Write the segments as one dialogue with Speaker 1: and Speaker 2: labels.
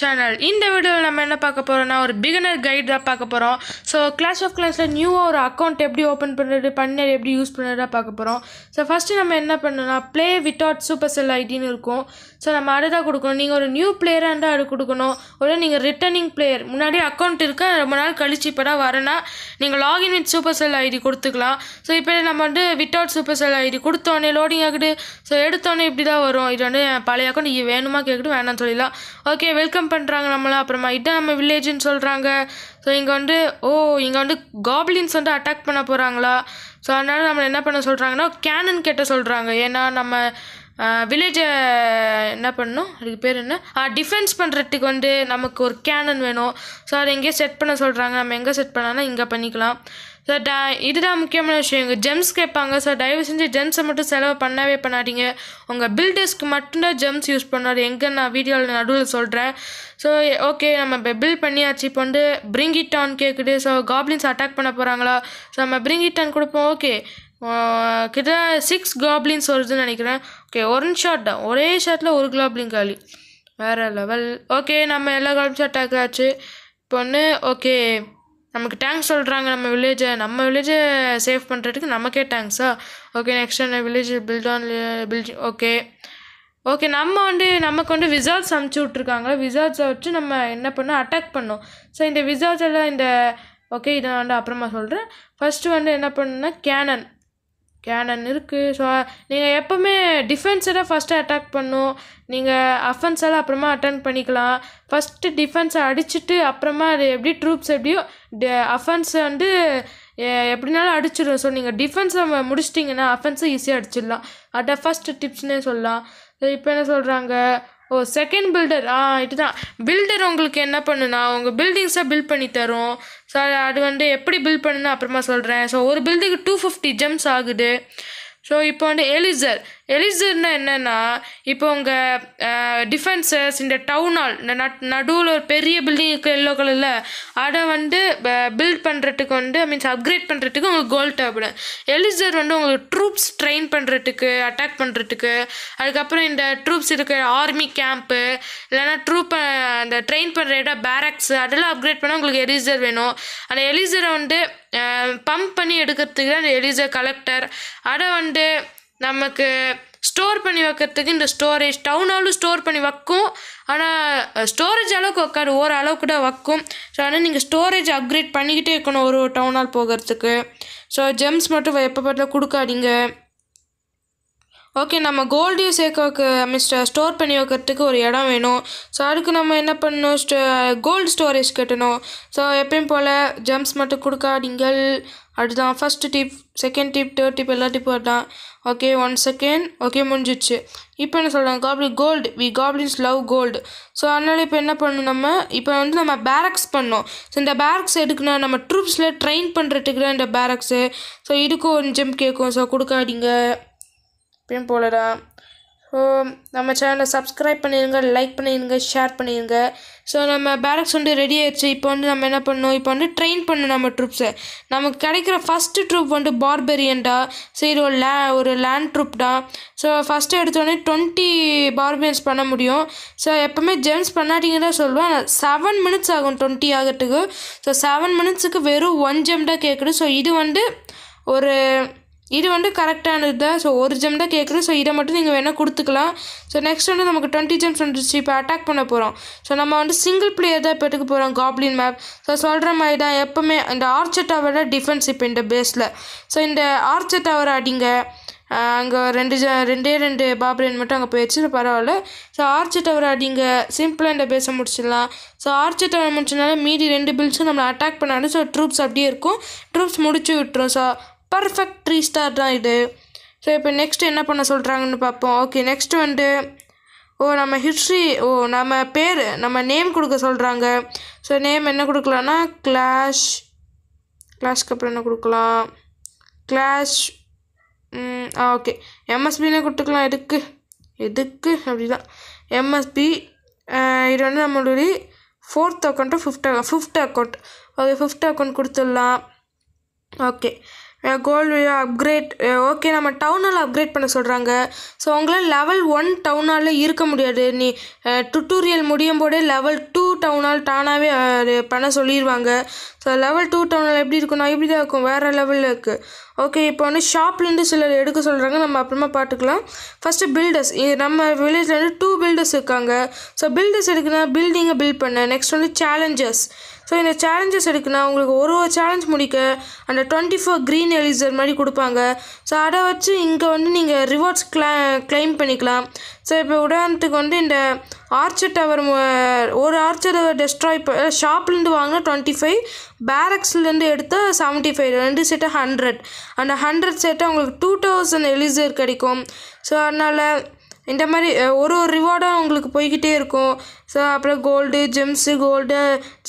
Speaker 1: channel இந்த வீடியோவில் நம்ம என்ன பார்க்க போகிறோம்னா ஒரு பிகினர் கைட் தான் பார்க்க போகிறோம் ஸோ கிளாஸ் ஆஃப் கிளாஸில் நியூவாக ஒரு அக்கௌண்ட் எப்படி ஓப்பன் பண்ணுறது பண்ணது எப்படி யூஸ் பண்ணுறதா பார்க்க போகிறோம் ஸோ ஃபஸ்ட்டு நம்ம என்ன பண்ணணும்னா ப்ளே வித்தவுட் சூப்பர் செல் ஐடின்னு இருக்கும் ஸோ நம்ம அதுதான் கொடுக்கணும் நீங்கள் ஒரு நியூ பிளேயராக இருந்தால் அது கொடுக்கணும் ஒரு நீங்கள் ரிட்டர்னிங் பிளேயர் முன்னாடி அக்கௌண்ட் இருக்க ரொம்ப நாள் கழிச்சு இப்போ தான் வரேன்னா நீங்கள் login with Supercell ID கொடுத்துக்கலாம் ஸோ இப்போ நம்ம வந்து வித்தவுட் சூப்பர் செல் ஐடி கொடுத்தோடனே லோடிங் ஆகிட்டு ஸோ எடுத்தோடனே இப்படி தான் வரும் இது வந்து பழைய அக்கௌண்ட் நீங்கள் வேணுமா கேட்குறது வேணாம்னு சொல்லிடலாம் ஓகே வெல்கம் பண்ணுறாங்க பண்ணுறாங்க நம்மளை இதை நம்ம வில்லேஜுன்னு சொல்கிறாங்க ஸோ இங்கே வந்து ஓ இங்கே வந்து காப்ளின்ஸ் வந்து அட்டாக் பண்ண போகிறாங்களா ஸோ அதனால் நம்மளை என்ன பண்ண சொல்கிறாங்கன்னா கேனன் கேட்ட சொல்கிறாங்க ஏன்னா நம்ம வில்லேஜை என்ன பண்ணணும் அதுக்கு பேர் என்ன டிஃபென்ஸ் பண்ணுறதுக்கு வந்து நமக்கு ஒரு கேனன் வேணும் ஸோ அதை எங்கேயே செட் பண்ண சொல்கிறாங்க நம்ம எங்கே செட் பண்ணாலும் இங்கே பண்ணிக்கலாம் ஸோ ட இதுதான் முக்கியமான விஷயம் இங்கே ஜெம்ஸ் கேட்பாங்க ஸோ தயவு செஞ்சு ஜெம்ஸை மட்டும் செலவு பண்ணவே பண்ணாதீங்க உங்கள் பில்டர்ஸ்க்கு மட்டும்தான் ஜெம்ஸ் யூஸ் பண்ணார் எங்கே நான் வீடியோவில் நடுவில் சொல்கிறேன் ஸோ ஓகே நம்ம இப்போ பில் பண்ணியாச்சு இப்போ வந்து பிரிங் இட் ஆன் கேட்குது ஸோ காப்ளின்ஸ் அட்டாக் பண்ண போகிறாங்களா ஸோ நம்ம பிரிங் இட் ஆன் கொடுப்போம் ஓகே கிட்ட சிக்ஸ் காப்ளின்ஸ் வருதுன்னு நினைக்கிறேன் ஓகே ஒரு ஷாட் தான் ஒரே ஷாட்டில் ஒரு க்ளாப்லிங் காலி வேறு லெவல் ஓகே நம்ம எல்லா குலாப் அட்டாக் ஆச்சு இப்போ ஒன்று ஓகே நமக்கு டேங்க்ஸ் சொல்கிறாங்க நம்ம வில்லேஜை நம்ம வில்லேஜை சேவ் பண்ணுறதுக்கு நமக்கே டேங்க்ஸா ஓகே நெக்ஸ்ட் என்ன village build on build okay okay நம்ம வந்து நமக்கு வந்து விசார்ட்ஸ் அமுச்சு விட்ருக்காங்க விசார்ட்ஸை வச்சு நம்ம என்ன பண்ணோம் அட்டாக் பண்ணோம் ஸோ இந்த விசார்ட்ஸ் எல்லாம் இந்த ஓகே இதை வந்து அப்புறமா சொல்கிறேன் ஃபஸ்ட்டு வந்து என்ன பண்ணுன்னா கேனன் கேனன் இருக்குது ஸோ நீங்கள் எப்போவுமே டிஃபென்ஸை ஃபஸ்ட்டு அட்டாக் பண்ணும் நீங்கள் அஃபென்ஸெல்லாம் அப்புறமா அட்டன் பண்ணிக்கலாம் ஃபஸ்ட்டு டிஃபென்ஸை அடிச்சுட்டு அப்புறமா அது எப்படி ட்ரூப்ஸ் எப்படியோ அஃபென்ஸை வந்து எப்படினாலும் அடிச்சிடும் ஸோ நீங்கள் டிஃபென்ஸை முடிச்சிட்டிங்கன்னா அஃபென்ஸை ஈஸியாக அடிச்சிடலாம் அட்டா ஃபஸ்ட்டு டிப்ஸ்னே சொல்லலாம் இப்போ என்ன சொல்கிறாங்க ஓ செகண்ட் பில்டர் ஆ இதுதான் பில்டர் உங்களுக்கு என்ன பண்ணுன்னா உங்கள் பில்டிங்ஸை பில்ட் பண்ணி தரும் ஸோ அது வந்து எப்படி பில் பண்ணுன்னு அப்புறமா சொல்கிறேன் ஸோ ஒரு பில்டுக்கு டூ ஃபிஃப்டி ஜெம்ஸ் ஆகுது ஸோ இப்போ வந்து எலிசர் எலிசர்னா என்னென்னா இப்போ உங்கள் டிஃபென்சஸ் இந்த டவுன் ஹால் இந்த நட் நடுவில் ஒரு பெரிய பில்டிங் இருக்குது எல்லோ கலரில் அதை வந்து பில்ட் பண்ணுறதுக்கு வந்து ஐ மீன்ஸ் அப்கிரேட் பண்ணுறதுக்கு உங்களுக்கு கோல் தேவைப்படும் எலிசர் வந்து உங்களுக்கு ட்ரூப்ஸ் ட்ரெயின் பண்ணுறதுக்கு அட்டாக் பண்ணுறதுக்கு அதுக்கப்புறம் இந்த ட்ரூப்ஸ் இருக்கிற ஆர்மி கேம்ப்பு இல்லைனா ட்ரூப் அந்த ட்ரெயின் பண்ணுற இடம் பேரக்ஸ் அதெல்லாம் அப்கிரேட் பண்ணால் உங்களுக்கு எலிசர் வேணும் அந்த எலிசரை வந்து பம்ப் பண்ணி எடுக்கிறதுக்கு தான் அந்த எலிசர் கலெக்டர் அதை வந்து நமக்கு ஸ்டோர் பண்ணி வைக்கிறதுக்கு இந்த ஸ்டோரேஜ் டவுனாலும் ஸ்டோர் பண்ணி வைக்கும் ஆனால் ஸ்டோரேஜ் அளவுக்கு வைக்காது ஒரு அளவு கூட வைக்கும் ஸோ ஆனால் நீங்கள் ஸ்டோரேஜ் அப்கிரேட் பண்ணிக்கிட்டே இருக்கணும் ஒரு டவுனால் போகிறதுக்கு ஸோ ஜெம்ஸ் மட்டும் எப்போ பார்த்தாலும் கொடுக்காதீங்க ஓகே நம்ம கோல்டையும் சேர்க்க மிஸ்டர் ஸ்டோர் பண்ணி வைக்கிறதுக்கு ஒரு இடம் வேணும் ஸோ அதுக்கு நம்ம என்ன பண்ணணும் ஸ்டோ கோல்டு ஸ்டோரேஜ் கட்டணும் ஸோ எப்பயும் போல் ஜம்ப்ஸ் மட்டும் கொடுக்காதீங்கள் அதுதான் first tip second tip third tip எல்லா டிப்பும் அதுதான் ஓகே ஒன் செகண்ட் ஓகே முடிஞ்சிச்சு இப்போ என்ன சொல்கிறாங்க காப்ளி gold we goblins love gold so அதனால் இப்போ என்ன பண்ணணும் நம்ம இப்போ வந்து நம்ம பேரக்ஸ் பண்ணோம் ஸோ இந்த பேரக்ஸ் எடுக்கணும் நம்ம ட்ரூப்ஸில் ட்ரெயின் பண்ணுறதுக்கு தான் இந்த பேரக்ஸு ஸோ இதுக்கும் ஒரு ஜிம் கேட்கும் ஸோ கொடுக்காதீங்க அப்படின்னு போடலாம் ஸோ நம்ம சேனலை சப்ஸ்கிரைப் பண்ணிடுங்க லைக் பண்ணிடுங்க ஷேர் பண்ணிடுங்க ஸோ நம்ம பேரக்ஸ் வந்து ரெடி ஆயிடுச்சு இப்போ வந்து நம்ம என்ன பண்ணோம் இப்போ வந்து ட்ரெயின் பண்ணணும் நம்ம ட்ரூப்ஸை நமக்கு கிடைக்கிற ஃபஸ்ட்டு ட்ரூப் வந்து பார்பெரியன்டா சரி ஒரு லே ஒரு லேண்ட் ட்ரூப் தான் ஸோ ஃபஸ்ட்டு எடுத்தோடனே டுவெண்ட்டி பார்பியன்ஸ் பண்ண முடியும் ஸோ எப்போவுமே ஜென்ஸ் பண்ணாட்டிங்கன்னா சொல்லுவேன் செவன் மினிட்ஸ் ஆகும் டுவெண்ட்டி ஆகிறதுக்கு ஸோ செவன் மினிட்ஸுக்கு வெறும் ஒன் ஜெம் தான் கேட்குது ஸோ இது வந்து ஒரு இது வந்து கரெக்டானது தான் ஸோ ஒரு ஜெம் தான் கேட்குறது ஸோ இதை மட்டும் நீங்கள் வேணால் கொடுத்துக்கலாம் ஸோ நெக்ஸ்ட் வந்து நமக்கு டுவெண்ட்டி ஜெம்ஸ் வந்துருச்சு இப்போ அட்டாக் பண்ண போகிறோம் ஸோ நம்ம வந்து சிங்கிள் பிளேயர் தான் இப்போ எடுக்க போகிறோம் காப்ளின் மேப் ஸோ சொல்கிற மாதிரி தான் எப்போவுமே இந்த ஆர்ச்சர் டவரில் டிஃபென்ஸ் இப்போ இந்த பேஸில் ஸோ இந்த ஆர்ச்சர் டவர் அடிங்க அங்கே ரெண்டு ஜ ரெண்டே ரெண்டு பாப்ரேன் மட்டும் அங்கே போயிடுச்சு பரவாயில்ல ஸோ ஆர்ச்சி டவர் அடிங்க சிம்பிளாக இந்த பேச முடிச்சிடலாம் ஸோ ஆர்ச்சர் டவர் முடிச்சதுனால மீதி ரெண்டு பில்ஸும் நம்மளை அட்டாக் பண்ணாலும் ஸோ ட்ரூப்ஸ் அப்படியே இருக்கும் ட்ரூப்ஸ் முடிச்சு விட்டுரும் ஸோ பர்ஃபெக்ட் த்ரீ ஸ்டார் தான் இது ஸோ இப்போ நெக்ஸ்ட் என்ன பண்ண சொல்கிறாங்கன்னு பார்ப்போம் ஓகே நெக்ஸ்ட் வந்து ஓ நம்ம ஹிஸ்ட்ரி ஓ நம்ம பேர் நம்ம நேம் கொடுக்க சொல்கிறாங்க ஸோ நேம் என்ன கொடுக்கலான்னா கிளாஷ் கிளாஷ்க்கு அப்புறம் என்ன கொடுக்கலாம் கிளாஷ் ஆ ஓகே எம்எஸ்பின்னே கொடுத்துக்கலாம் எதுக்கு எதுக்கு அப்படிதான் எம்எஸ்பி இது வந்து நம்மளுடைய fourth account fifth fifth account okay fifth account கொடுத்துடலாம் ஓகே கோல்டு அப்கிரேட் ஓகே நம்ம டவுன் ஹால் அப்கிரேட் பண்ண சொல்கிறாங்க ஸோ உங்களால் லெவல் ஒன் டவுன் ஹாலில் இருக்க முடியாது நீ டுட்டோரியல் முடியும் போதே லெவல் டூ டவுன் ஹால் அது பண்ண சொல்லிடுவாங்க so level two town hall எப்படி இருக்கும்னா இப்படி தான் இருக்கும் வேறு லெவலில் இருக்குது ஓகே இப்போ வந்து ஷாப்லேருந்து சிலர் எடுக்க சொல்கிறாங்க நம்ம அப்புறமா பார்த்துக்கலாம் ஃபஸ்ட்டு பில்டர்ஸ் நம்ம வில்லேஜில் வந்து டூ பில்டர்ஸ் இருக்காங்க ஸோ பில்டர்ஸ் எடுக்குன்னா பில்டிங்கை பில்ட் பண்ண நெக்ஸ்ட் வந்து சேலஞ்சர்ஸ் ஸோ இந்த சேலஞ்சஸ் எடுக்குன்னா உங்களுக்கு ஒரு ஒரு சேலஞ்ச் முடிக்க அந்த டுவெண்ட்டி ஃபோர் க்ரீன் எலிசர் மாதிரி கொடுப்பாங்க ஸோ அதை வச்சு இங்கே வந்து நீங்கள் ரிவார்ட்ஸ் கிளா கிளைம் பண்ணிக்கலாம் ஸோ இப்போ உதாரணத்துக்கு வந்து இந்த ஆர்ச்சர் டவர் ஒரு ஆர்ச்சர் டவர் டெஸ்ட்ராய் ஷாப்லேருந்து வாங்கினா டுவெண்ட்டி ஃபைவ் பேரக்ஸ்லேருந்து எடுத்தால் செவன்ட்டி ஃபைவ் ரெண்டு செட்டை ஹண்ட்ரட் அந்த ஹண்ட்ரட் செட்டை உங்களுக்கு டூ தௌசண்ட் எலிசர் கிடைக்கும் ஸோ அதனால் இந்த மாதிரி ஒரு ஒரு ரிவார்டும் உங்களுக்கு போய்கிட்டே இருக்கும் ஸோ அப்புறம் gold gems gold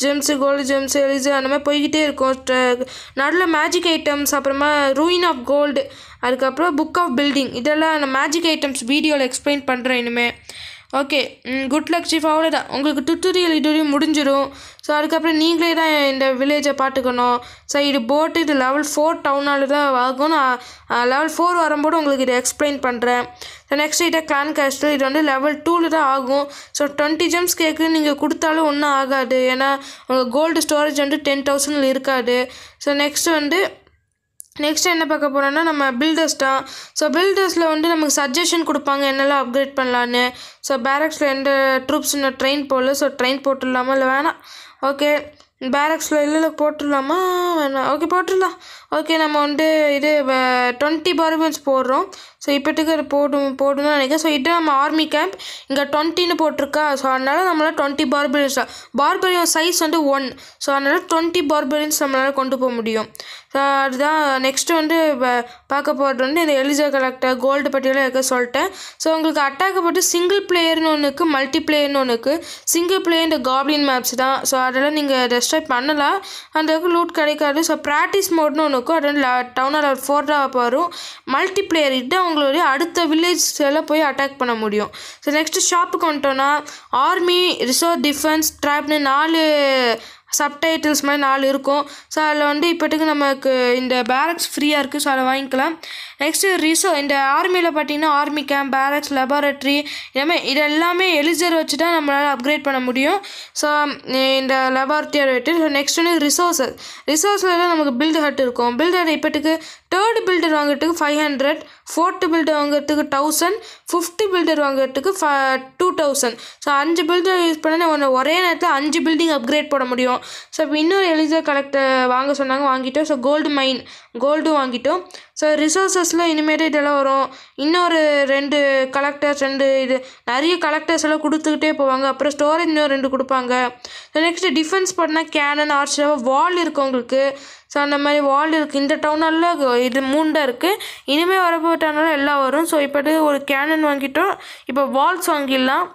Speaker 1: gems gold gems elixir அந்த மாதிரி போய்கிட்டே இருக்கும் நடுவில் மேஜிக் ஐட்டம்ஸ் அப்புறமா ரூயின் ஆஃப் கோல்டு அதுக்கப்புறம் புக் ஆஃப் பில்டிங் இதெல்லாம் நான் மேஜிக் ஐட்டம்ஸ் வீடியோவில் எக்ஸ்பிளைன் பண்ணுறேன் இனிமேல் ஓகே குட் லக் சீஃப் அவ்வளோதான் உங்களுக்கு டுட்டோரியல் இதுவரையும் முடிஞ்சிடும் ஸோ அதுக்கப்புறம் நீங்களே தான் இந்த வில்லேஜை பார்த்துக்கணும் ஸோ இது போட்டு இது லெவல் ஃபோர் டவுனால் தான் ஆகும் நான் லெவல் ஃபோர் வரும்போது உங்களுக்கு இதை எக்ஸ்பிளைன் பண்ணுறேன் ஸோ நெக்ஸ்ட் இதை கிளான் கேஸ்டில் இது வந்து லெவல் டூவில் தான் ஆகும் ஸோ டுவெண்ட்டி ஜெம்ஸ் கேக்கு நீங்கள் கொடுத்தாலும் ஒன்றும் ஆகாது ஏன்னா உங்கள் கோல்டு ஸ்டோரேஜ் வந்து டென் தௌசண்டில் இருக்காது ஸோ நெக்ஸ்ட் வந்து நெக்ஸ்ட் என்ன பார்க்க போகிறோம்னா நம்ம பில்டர்ஸ் தான் ஸோ பில்டர்ஸில் வந்து நமக்கு சஜஷன் கொடுப்பாங்க என்னெல்லாம் அப்கிரேட் பண்ணலான்னு ஸோ பேரக்ஸில் எந்த ட்ரூப்ஸ் இன்னும் ட்ரெயின் போடல ஸோ ட்ரெயின் போட்டுடலாமா இல்லை வேணாம் ஓகே பேரக்ஸில் இல்லை இல்லை போட்டுடலாமா வேணாம் ஓகே போட்டுடலாம் ஓகே நம்ம வந்து இது டுவெண்ட்டி பார்பிள்ஸ் போடுறோம் ஸோ இப்போத்துக்கு அது போடும் போடணும்னு நினைக்கிறேன் ஸோ இது நம்ம ஆர்மி கேம்ப் இங்கே டுவெண்ட்டின்னு போட்டிருக்கா ஸோ அதனால் நம்மளால் டுவெண்ட்டி பார்பிள்ஸ் தான் சைஸ் வந்து ஒன் ஸோ அதனால் டுவெண்ட்டி பார்பரின்ஸ் நம்மளால் கொண்டு போக முடியும் அதுதான் நெக்ஸ்ட்டு வந்து பார்க்க போகிறது வந்து இந்த எலிஜா கலெக்டர் கோல்டு பட்டியலாம் இருக்க சொல்லிட்டேன் ஸோ உங்களுக்கு அட்டாக் போட்டு சிங்கிள் பிளேயர்னு ஒன்று இருக்குது மல்டி பிளேயர்னு ஒன்று இருக்குது சிங்கிள் பிளேயர் இந்த காப்ளின் மேப்ஸ் தான் ஸோ அதெல்லாம் நீங்கள் டெஸ்ட்ராய் பண்ணலாம் அந்த லூட் கிடைக்காது ஸோ ப்ராக்டிஸ் மோட்னு ஒன்றுக்கும் அது வந்து டவுனில் ஃபோர் தான் வரும் மல்டி பிளேயர் இதுதான் உங்களுடைய அடுத்த வில்லேஜ் எல்லாம் போய் அட்டாக் பண்ண முடியும் ஸோ நெக்ஸ்ட்டு ஷாப்புக்கு வந்துட்டோன்னா ஆர்மி ரிசர்வ் டிஃபென்ஸ் ட்ராப்னு நாலு சப்டைட்டில்ஸ் மாதிரி நாலு இருக்கும் ஸோ அதில் வந்து இப்போத்துக்கு நமக்கு இந்த பேரக்ஸ் ஃப்ரீயாக இருக்குது ஸோ அதை வாங்கிக்கலாம் நெக்ஸ்ட்டு ரிசோ இந்த ஆர்மியில் பார்த்திங்கன்னா ஆர்மி கேம்ப் பேரக்ஸ் லெபார்ட்ரி எல்லாமே இது எல்லாமே எலிஜர் வச்சு தான் நம்மளால் அப்கிரேட் பண்ண முடியும் ஸோ இந்த லெபார்ட்ரியை விட்டு ஸோ நெக்ஸ்ட் வந்து ரிசோர்ஸஸ் ரிசோர்ஸில் தான் நமக்கு பில்டு ஹட் இருக்கும் பில்டு ஹட் இப்போத்துக்கு தேர்டு பில்டர் வாங்குறதுக்கு ஃபைவ் ஹண்ட்ரட் ஃபோர்த்து பில்டர் வாங்குறதுக்கு தௌசண்ட் ஃபிஃப்த்து பில்டர் வாங்குறதுக்கு ஃப டூ தௌசண்ட் ஸோ அஞ்சு பில்டர் யூஸ் பண்ண ஒன்று ஒரே நேரத்தில் அஞ்சு பில்டிங் அப்கிரேட் போட முடியும் ஸோ இப்போ இன்னொரு எலிஜர் கலெக்டர் வாங்க சொன்னாங்க வாங்கிட்டோம் ஸோ கோல்டு மைன் கோல்டும் வாங்கிட்டோம் ஸோ ரிசோர்ஸஸில் இனிமேல் இதெல்லாம் வரும் இன்னொரு ரெண்டு கலெக்டர்ஸ் ரெண்டு இது நிறைய கலெக்டர்ஸ் எல்லாம் கொடுத்துக்கிட்டே போவாங்க அப்புறம் ஸ்டோரேஜ் இன்னும் ரெண்டு கொடுப்பாங்க நெக்ஸ்ட்டு டிஃபென்ஸ் பண்ணால் கேனன் ஆர்ச்சர் வால் இருக்கும் உங்களுக்கு ஸோ அந்த மாதிரி வால் இருக்குது இந்த டவுனால இது மூண்டாக இருக்குது இனிமேல் வரப்போ டவுனால எல்லாம் வரும் ஸோ இப்போ ஒரு கேனன் வாங்கிட்டோம் இப்போ வால்ஸ் வாங்கிடலாம்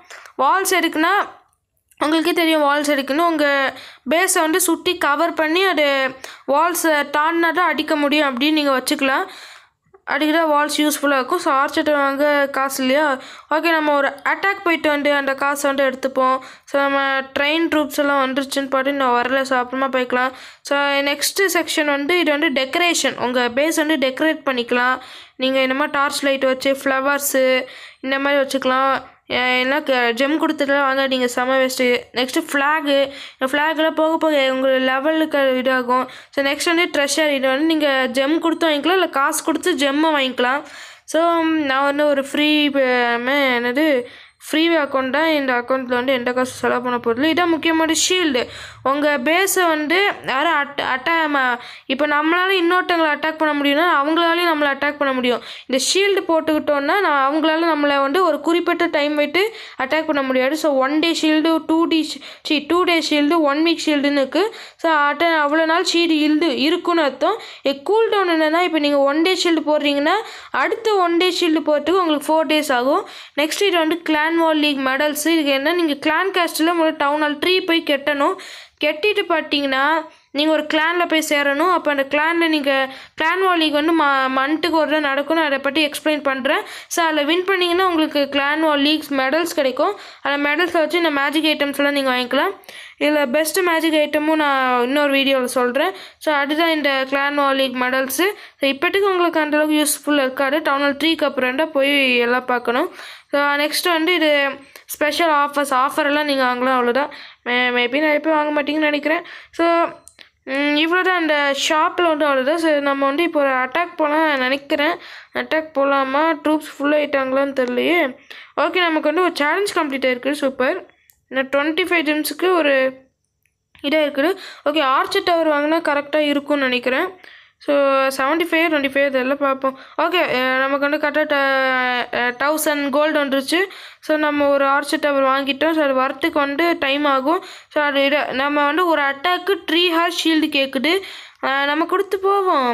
Speaker 1: வால்ஸ் எடுக்குன்னா உங்களுக்கே தெரியும் வால்ஸ் எடுக்கணும் உங்கள் பேஸை வந்து சுற்றி கவர் பண்ணி அது வால்ஸை தாண்டினா தான் அடிக்க முடியும் அப்படின்னு நீங்கள் வச்சுக்கலாம் அடிக்கடி வால்ஸ் யூஸ்ஃபுல்லாக இருக்கும் ஸோ ஆர்ச்சர்ட் வாங்க காசு இல்லையா ஓகே நம்ம ஒரு அட்டாக் போயிட்டு வந்து அந்த காசை வந்து எடுத்துப்போம் ஸோ நம்ம ட்ரெயின் ட்ரூப்ஸ் எல்லாம் வந்துருச்சுன்னு பாட்டு நான் வரல ஸோ அப்புறமா போய்க்கலாம் ஸோ நெக்ஸ்ட்டு செக்ஷன் வந்து இது வந்து டெக்கரேஷன் உங்கள் பேஸ் வந்து டெக்கரேட் பண்ணிக்கலாம் நீங்கள் இந்த மாதிரி டார்ச் லைட் வச்சு ஃப்ளவர்ஸு இந்த மாதிரி வச்சுக்கலாம் என்ன ஜெம் கொடுத்துட்டுலாம் வாங்க நீங்கள் செம வேஸ்ட்டு நெக்ஸ்ட்டு ஃப்ளாகு ஃப்ளாக்லாம் போக போக உங்கள் லெவலுக்கு இதாகும் ஸோ நெக்ஸ்ட் வந்து ட்ரெஷர் இது வந்து நீங்கள் ஜெம் கொடுத்து வாங்கிக்கலாம் இல்லை காசு கொடுத்து ஜெம்மை வாங்கிக்கலாம் ஸோ நான் வந்து ஒரு ஃப்ரீ என்னது ஃப்ரீ அக்கௌண்ட் தான் இந்த அக்கௌண்ட்டில் வந்து எந்த காசு செலவு பண்ண போகிறது இதான் முக்கியமான ஷீல்டு உங்கள் பேஸை வந்து யாரும் அட் அட்டா இப்போ நம்மளால இன்னொருத்தவங்களை அட்டாக் பண்ண முடியும்னா அவங்களாலையும் நம்மளை அட்டாக் பண்ண முடியும் இந்த ஷீல்டு போட்டுக்கிட்டோன்னா நான் அவங்களால நம்மளை வந்து ஒரு குறிப்பிட்ட டைம் வைத்து அட்டாக் பண்ண முடியாது so one day shield two D C two day shield one week ஷீல்டுன்னு இருக்குது ஸோ அட்ட அவ்வளோ நாள் ஷீல்டு இழுது இருக்குன்னு அர்த்தம் கூல் டவுன் என்னென்னா இப்போ நீங்கள் ஒன் டே ஷீல்டு போடுறீங்கன்னா அடுத்த ஒன் டே ஷீல்டு போகிறதுக்கு உங்களுக்கு ஃபோர் டேஸ் ஆகும் நெக்ஸ்ட் இது வந்து clan clan war league medals இதுக்கு என்ன நீங்கள் கிளான் காஸ்ட்டில் உங்களுக்கு டவுன் ஹால் ட்ரீ போய் கெட்டணும் கெட்டிட்டு பார்த்தீங்கன்னா நீங்கள் ஒரு கிளானில் போய் சேரணும் அப்போ அந்த கிளானில் நீங்கள் கிளான் லீக் வந்து ம மந்த்துக்கு ஒரு நடக்கும் அதை பற்றி எக்ஸ்பிளைன் பண்ணுறேன் ஸோ அதில் வின் பண்ணிங்கன்னா உங்களுக்கு கிளான் வால் லீக்ஸ் மெடல்ஸ் கிடைக்கும் அந்த மெடல்ஸை வச்சு இந்த மேஜிக் ஐட்டம்ஸ்லாம் நீங்கள் வாங்கிக்கலாம் இதில் பெஸ்ட்டு மேஜிக் ஐட்டமும் நான் இன்னொரு வீடியோவில் சொல்கிறேன் ஸோ அதுதான் இந்த clan war league medals so இப்போட்டுக்கு உங்களுக்கு அந்தளவுக்கு யூஸ்ஃபுல்லாக இருக்காது டவுன் ஹால் த்ரீக்கு அப்புறம் போய் எல்லாம் பார்க்கணும் நெக்ஸ்ட் வந்து இது ஸ்பெஷல் ஆஃபர்ஸ் எல்லாம் நீங்கள் வாங்கலாம் அவ்வளோதான் மே மேபி நிறைய பேர் வாங்க மாட்டிங்கன்னு நினைக்கிறேன் ஸோ இவ்வளோ தான் அந்த ஷாப்பில் வந்து அவ்வளோதான் ஸோ நம்ம வந்து இப்போ ஒரு அட்டாக் போகலாம் நினைக்கிறேன் அட்டாக் போகலாமா ட்ரூப்ஸ் ஃபுல் ஆகிட்டாங்களான்னு தெரியலையே ஓகே நமக்கு வந்து ஒரு சேலஞ்ச் கம்ப்ளீட் ஆகிருக்கு சூப்பர் இந்த டுவெண்ட்டி ஃபைவ் ஜிம்ஸுக்கு ஒரு இதாக இருக்குது ஓகே ஆர்ச்சர் டவர் வாங்கினா கரெக்டாக இருக்கும்னு நினைக்கிறேன் so seventy five twenty five இதெல்லாம் பார்ப்போம் ஓகே நமக்கு வந்து கரெக்டாக தௌசண்ட் கோல்டு வந்துருச்சு ஸோ நம்ம ஒரு ஆர்ச்சர் டவர் வாங்கிட்டோம் ஸோ அது வரத்துக்கு வந்து டைம் ஆகும் ஸோ அது நம்ம வந்து ஒரு அட்டாக்கு த்ரீ ஹார் ஷீல்டு கேட்குது நம்ம கொடுத்து போவோம்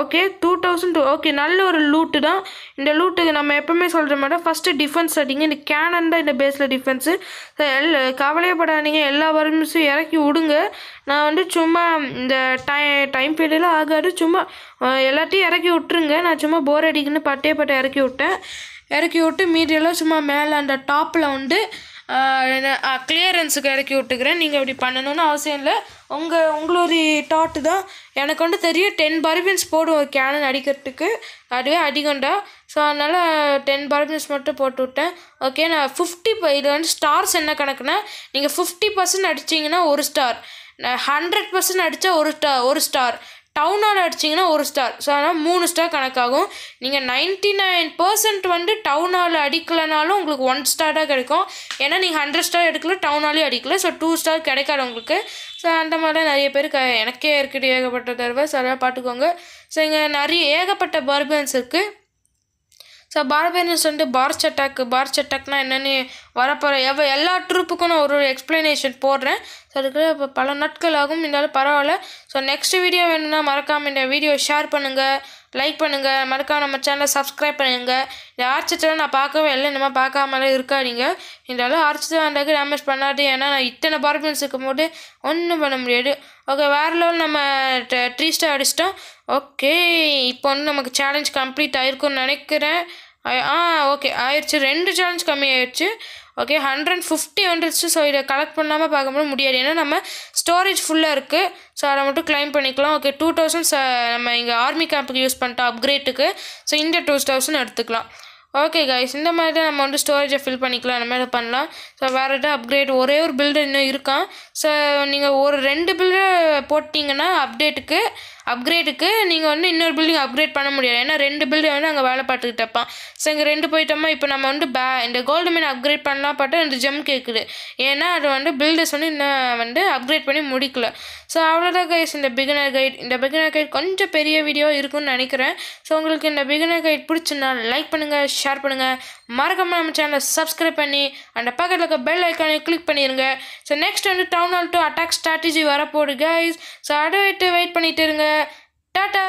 Speaker 1: okay two thousand two okay நல்ல ஒரு லூட்டு தான் இந்த லூட்டுக்கு நம்ம எப்போவுமே சொல்கிற மாதிரி ஃபஸ்ட்டு டிஃபென்ஸ் அடிங்க இந்த கேனன் தான் இந்த பேஸில் டிஃபென்ஸு எல் கவலையப்படாதீங்க எல்லா வரும்ஸும் இறக்கி விடுங்க நான் வந்து சும்மா இந்த டை டைம் பீரியடில் ஆகாது சும்மா எல்லாத்தையும் இறக்கி விட்ருங்க நான் சும்மா போர் அடிக்குன்னு பட்டே பட்டை இறக்கி விட்டேன் இறக்கி விட்டு மீடியெல்லாம் சும்மா மேலே அந்த டாப்பில் வந்து கிளியரன்ஸுக்கு இறக்கி விட்டுக்கிறேன் நீங்கள் இப்படி பண்ணணும்னு அவசியம் இல்லை உங்கள் உங்களுடைய டாட்டு தான் எனக்கு வந்து தெரியும் டென் பர்பின்ஸ் போடுவோம் கேனன் அடிக்கிறதுக்கு அதுவே அடிக்கண்டா ஸோ அதனால் டென் பர்பின்ஸ் மட்டும் போட்டு விட்டேன் ஓகே நான் ஃபிஃப்டி இது வந்து ஸ்டார்ஸ் என்ன கணக்குனா நீங்கள் ஃபிஃப்டி பர்சன்ட் அடிச்சிங்கன்னா ஒரு ஸ்டார் ஹண்ட்ரட் பர்சன்ட் அடித்தா ஒரு ஸ்டார் ஒரு ஸ்டார் டவுனால் அடிச்சிங்கன்னா ஒரு ஸ்டார் ஸோ அதனால் மூணு ஸ்டார் கணக்காகும் நீங்கள் நைன்ட்டி நைன் பர்சன்ட் வந்து டவுனால் அடிக்கலைனாலும் உங்களுக்கு ஒன் ஸ்டார்டாக கிடைக்கும் ஏன்னா நீங்கள் ஹண்ட்ரட் ஸ்டார் எடுக்கல டவுனாலே அடிக்கல ஸோ டூ ஸ்டார் கிடைக்காது உங்களுக்கு ஸோ அந்த மாதிரிலாம் நிறைய பேர் க எனக்கே இருக்குது ஏகப்பட்ட தடவை சரியாக பார்த்துக்கோங்க ஸோ இங்கே நிறைய ஏகப்பட்ட பர்பன்ஸ் இருக்குது ஸோ பார்பேரியன்ஸ் வந்து பார்ச் அட்டாக் பார்ச் அட்டாக்னா என்னென்னு வரப்போகிற எவ்வளோ எல்லா ட்ரூப்புக்கும் நான் ஒரு ஒரு எக்ஸ்ப்ளனேஷன் போடுறேன் ஸோ அதுக்கு இப்போ பல நாட்கள் ஆகும் இருந்தாலும் பரவாயில்ல ஸோ நெக்ஸ்ட் வீடியோ வேணும்னா மறக்காமல் இந்த வீடியோ ஷேர் பண்ணுங்கள் லைக் பண்ணுங்கள் மறக்காம நம்ம சேனலை சப்ஸ்கிரைப் பண்ணுங்கள் இந்த ஆர்ச்சத்தில் நான் பார்க்கவே இல்லை நம்ம பார்க்காமலே இருக்காதீங்க இருந்தாலும் ஆர்ச்சத்தில் வந்தாக்கு டேமேஜ் பண்ணாது ஏன்னா நான் இத்தனை பார்பின்ஸ் இருக்கும் போது ஒன்றும் பண்ண முடியாது ஓகே வேறு லெவல் நம்ம ட்ரீ ஸ்டார் அடிச்சிட்டோம் ஓகே இப்போ வந்து நமக்கு சேலஞ்ச் கம்ப்ளீட் ஆகிருக்கும்னு நினைக்கிறேன் ஆ ஓகே ஆயிடுச்சு ரெண்டு சேலஞ்ச் கம்மி ஆயிடுச்சு ஓகே ஹண்ட்ரட் ஃபிஃப்டி வந்துருச்சு ஸோ இதை கலெக்ட் பண்ணாமல் பார்க்க பார்க்கும்போது முடியாது ஏன்னா நம்ம ஸ்டோரேஜ் ஃபுல்லாக இருக்குது ஸோ அதை மட்டும் கிளைம் பண்ணிக்கலாம் ஓகே டூ தௌசண்ட் நம்ம இங்கே ஆர்மி கேம்புக்கு யூஸ் பண்ணிட்டோம் அப்கிரேட்டுக்கு ஸோ இந்த டூ தௌசண்ட் எடுத்துக்கலாம் ஓகே கைஸ் இந்த மாதிரி தான் நம்ம வந்து ஸ்டோரேஜை ஃபில் பண்ணிக்கலாம் அந்த மாதிரி பண்ணலாம் ஸோ வேறு எதாவது அப்கிரேட் ஒரே ஒரு பில்டு இன்னும் இருக்கான் ஸோ நீங்கள் ஒரு ரெண்டு பில்டர் போட்டிங்கன்னா அப்டேட்டுக்கு அப்கிரேடுக்கு நீங்கள் வந்து இன்னொரு பில்டிங் அப்கிரேட் பண்ண முடியாது ஏன்னா ரெண்டு பில்டிங் வந்து அங்கே வேலை பார்த்துக்கிட்டப்பான் ஸோ இங்கே ரெண்டு போயிட்டோமா இப்போ நம்ம வந்து பே இந்த கோல்டு மீன் அப்கிரேட் பண்ணலாம் பார்த்தா இந்த ஜெம் கேட்குது ஏன்னா அது வந்து பில்டர்ஸ் வந்து இன்னும் வந்து அப்கிரேட் பண்ணி முடிக்கல ஸோ அவ்வளோதான் கைஸ் இந்த பிகினர் கைட் இந்த பிகினர் கைட் கொஞ்சம் பெரிய வீடியோ இருக்கும்னு நினைக்கிறேன் ஸோ உங்களுக்கு இந்த பிகினர் கைட் பிடிச்சிருந்தா லைக் பண்ணுங்கள் ஷேர் பண்ணுங்கள் மறக்காம நம்ம சேனலை சப்ஸ்கிரைப் பண்ணி அந்த பக்கத்தில் இருக்க பெல் ஐக்கானை கிளிக் பண்ணிடுங்க ஸோ நெக்ஸ்ட் வந்து town hall to attack strategy வரப்போடு கைஸ் ஸோ அதை வெயிட் பண்ணிட்டு இருங்க টাটা